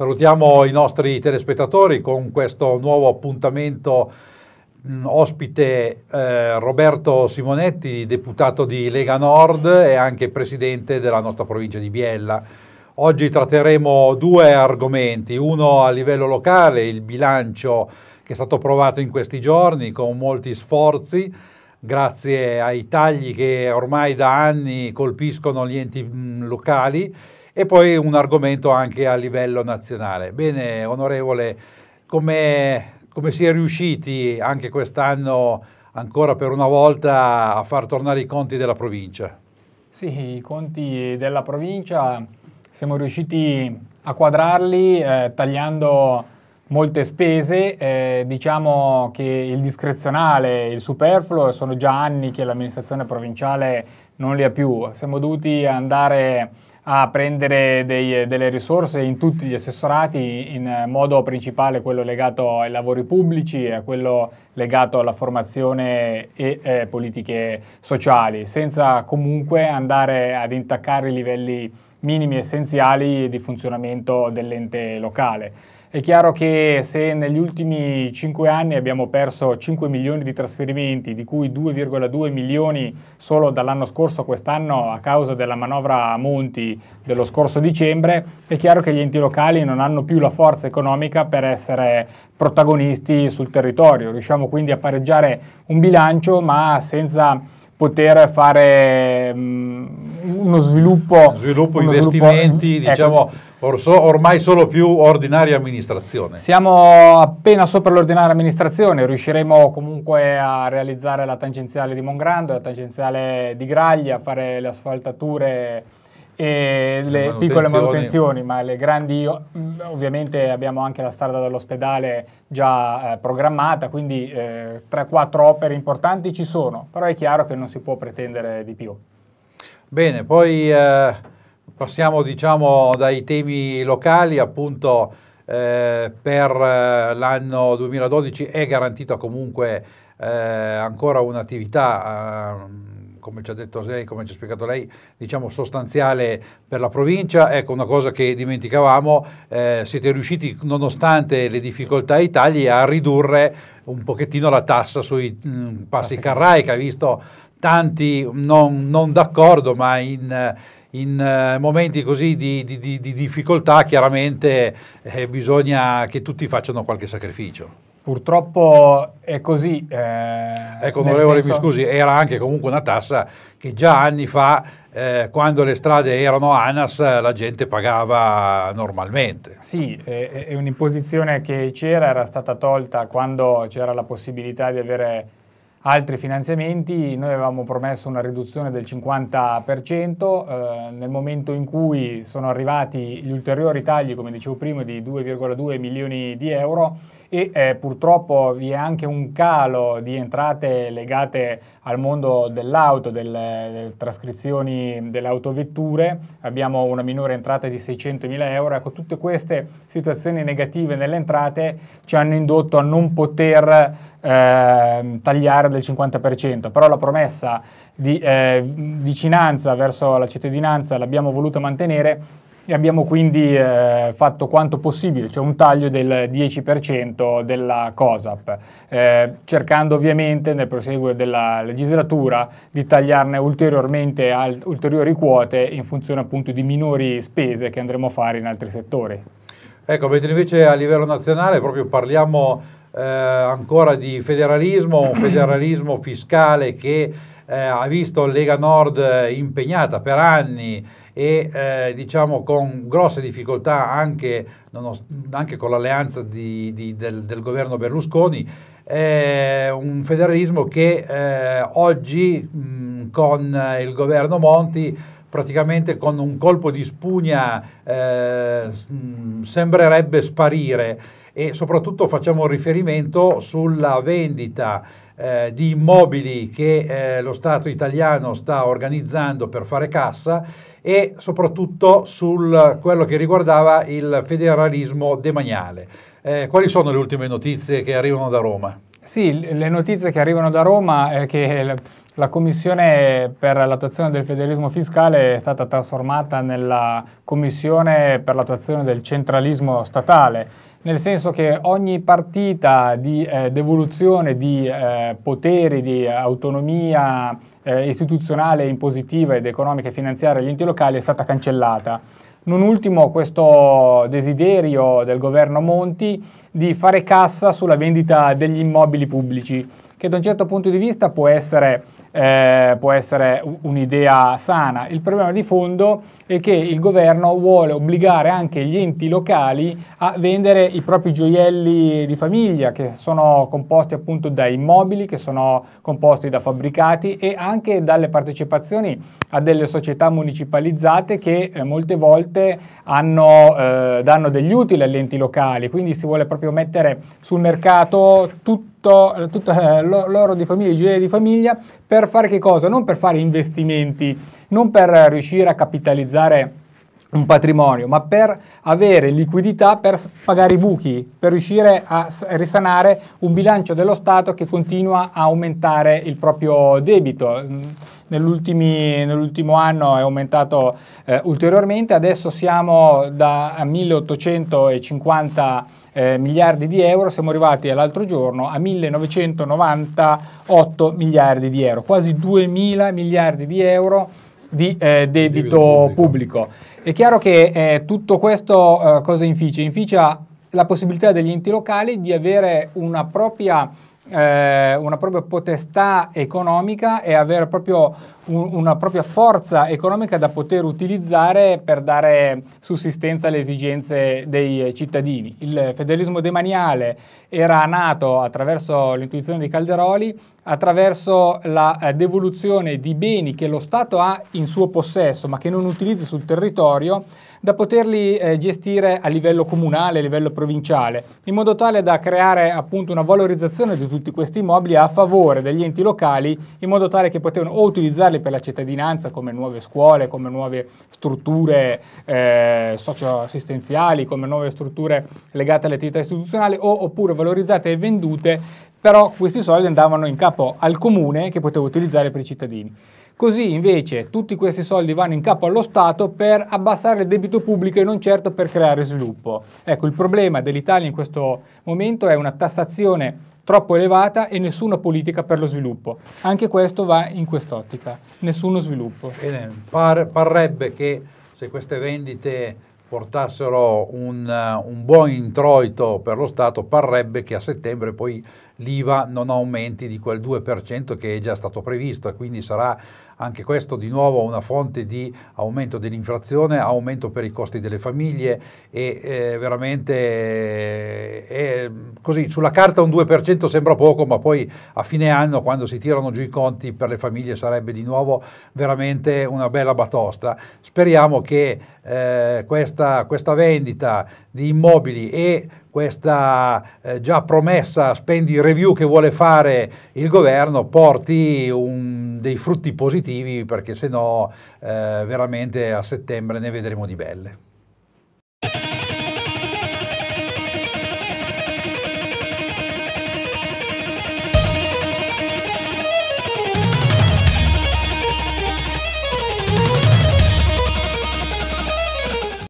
Salutiamo i nostri telespettatori con questo nuovo appuntamento mm, ospite eh, Roberto Simonetti, deputato di Lega Nord e anche presidente della nostra provincia di Biella. Oggi tratteremo due argomenti, uno a livello locale, il bilancio che è stato approvato in questi giorni con molti sforzi, grazie ai tagli che ormai da anni colpiscono gli enti mm, locali e poi un argomento anche a livello nazionale. Bene, onorevole, come, come si è riusciti anche quest'anno ancora per una volta a far tornare i conti della provincia? Sì, i conti della provincia siamo riusciti a quadrarli eh, tagliando molte spese, eh, diciamo che il discrezionale, il superfluo sono già anni che l'amministrazione provinciale non li ha più, siamo dovuti andare a prendere dei, delle risorse in tutti gli assessorati, in modo principale quello legato ai lavori pubblici e a quello legato alla formazione e eh, politiche sociali, senza comunque andare ad intaccare i livelli minimi essenziali di funzionamento dell'ente locale. È chiaro che se negli ultimi 5 anni abbiamo perso 5 milioni di trasferimenti, di cui 2,2 milioni solo dall'anno scorso a quest'anno a causa della manovra Monti dello scorso dicembre, è chiaro che gli enti locali non hanno più la forza economica per essere protagonisti sul territorio. Riusciamo quindi a pareggiare un bilancio ma senza poter fare mh, mm, uno sviluppo... Sviluppo uno investimenti, sviluppo, mm-hmm. ecco. diciamo, ecco. or ormai solo più ordinaria amministrazione. Siamo appena sopra l'ordinaria amministrazione, riusciremo comunque a realizzare la tangenziale di Mongrando, la tangenziale di Graglia, a fare le asfaltature e le manutenzioni. piccole manutenzioni, ma le grandi, ovviamente abbiamo anche la strada dell'ospedale già eh, programmata, quindi eh, 3-4 opere importanti ci sono, però è chiaro che non si può pretendere di più. Bene, poi eh, passiamo diciamo dai temi locali, appunto eh, per eh, l'anno 2012 è garantita comunque eh, ancora un'attività ehm, come ci ha detto lei, come ci ha spiegato lei, diciamo sostanziale per la provincia. Ecco, una cosa che dimenticavamo, eh, siete riusciti, nonostante le difficoltà e a ridurre un pochettino la tassa sui mh, mm, passi carrai, visto tanti non, non d'accordo, ma in in uh, momenti così di, di, di, di difficoltà chiaramente eh, bisogna che tutti facciano qualche sacrificio. Purtroppo è così. Eh, ecco, onorevole, senso... mi scusi, era anche comunque una tassa che già anni fa, eh, quando le strade erano ANAS, la gente pagava normalmente. Sì, è, è un'imposizione che c'era, era stata tolta quando c'era la possibilità di avere altri finanziamenti. Noi avevamo promesso una riduzione del 50%, eh, nel momento in cui sono arrivati gli ulteriori tagli, come dicevo prima, di 2,2 milioni di euro e eh, purtroppo vi è anche un calo di entrate legate al mondo dell'auto, delle, delle trascrizioni delle autovetture, abbiamo una minore entrata di 600.000 euro, ecco tutte queste situazioni negative nelle entrate ci hanno indotto a non poter eh, tagliare del 50%, però la promessa di eh, vicinanza verso la cittadinanza l'abbiamo voluta mantenere e abbiamo quindi eh, fatto quanto possibile, cioè un taglio del 10% della COSAP, eh, cercando ovviamente nel proseguo della legislatura di tagliarne ulteriormente al, ulteriori quote in funzione appunto di minori spese che andremo a fare in altri settori. Ecco, mentre invece a livello nazionale proprio parliamo eh, ancora di federalismo, un federalismo fiscale che eh, ha visto Lega Nord eh, impegnata per anni e eh, diciamo con grosse difficoltà anche, anche con l'alleanza di, di, del, del, governo Berlusconi, eh, un federalismo che eh, oggi mh, con il governo Monti praticamente con un colpo di spugna eh, mh, sembrerebbe sparire e soprattutto facciamo riferimento sulla vendita eh, di immobili che eh, lo Stato italiano sta organizzando per fare cassa e soprattutto su quello che riguardava il federalismo demaniale. Eh, quali sono le ultime notizie che arrivano da Roma? Sì, le notizie che arrivano da Roma è che la Commissione per l'attuazione del federalismo fiscale è stata trasformata nella Commissione per l'attuazione del centralismo statale nel senso che ogni partita di eh, devoluzione di eh, poteri, di autonomia eh, istituzionale, impositiva ed economica e finanziaria agli enti locali è stata cancellata. Non ultimo questo desiderio del governo Monti di fare cassa sulla vendita degli immobili pubblici, che da un certo punto di vista può essere eh, può essere un'idea sana. Il problema di fondo è che il governo vuole obbligare anche gli enti locali a vendere i propri gioielli di famiglia che sono composti appunto da immobili, che sono composti da fabbricati e anche dalle partecipazioni a delle società municipalizzate che eh, molte volte hanno, eh, danno degli utili agli enti locali, quindi si vuole proprio mettere sul mercato tutto tutto, tutto eh, eh l'oro di famiglia, i gioielli di famiglia, per fare che cosa? Non per fare investimenti, non per riuscire a capitalizzare un patrimonio, ma per avere liquidità per pagare i buchi, per riuscire a risanare un bilancio dello Stato che continua a aumentare il proprio debito nell'ultimo anno è aumentato eh, ulteriormente, adesso siamo da 1850 eh, miliardi di euro, siamo arrivati all'altro giorno a 1998 miliardi di euro, quasi 2000 miliardi di euro di eh, debito pubblico. pubblico. È chiaro che eh, tutto questo eh, cosa inficia? Inficia la possibilità degli enti locali di avere una propria eh, una propria potestà economica e avere proprio un, una propria forza economica da poter utilizzare per dare sussistenza alle esigenze dei cittadini. Il federalismo demaniale era nato attraverso l'intuizione di Calderoli, attraverso la eh, devoluzione di beni che lo Stato ha in suo possesso ma che non utilizza sul territorio, da poterli eh, gestire a livello comunale, a livello provinciale, in modo tale da creare appunto una valorizzazione di tutti questi immobili a favore degli enti locali, in modo tale che potevano o utilizzarli per la cittadinanza come nuove scuole, come nuove strutture eh, socioassistenziali, come nuove strutture legate all'attività istituzionale o, oppure valorizzate e vendute, però questi soldi andavano in capo al comune che poteva utilizzare per i cittadini. Così invece tutti questi soldi vanno in capo allo Stato per abbassare il debito pubblico e non certo per creare sviluppo. Ecco, il problema dell'Italia in questo momento è una tassazione troppo elevata e nessuna politica per lo sviluppo. Anche questo va in quest'ottica, nessuno sviluppo. Bene, par- parrebbe che se queste vendite portassero un, uh, un buon introito per lo Stato, parrebbe che a settembre poi l'IVA non aumenti di quel 2% che è già stato previsto e quindi sarà anche questo di nuovo una fonte di aumento dell'inflazione, aumento per i costi delle famiglie e eh, veramente eh, così sulla carta un 2% sembra poco ma poi a fine anno quando si tirano giù i conti per le famiglie sarebbe di nuovo veramente una bella batosta. Speriamo che eh, questa, questa vendita di immobili e questa eh, già promessa spendi review che vuole fare il governo porti un, dei frutti positivi perché se no eh, veramente a settembre ne vedremo di belle.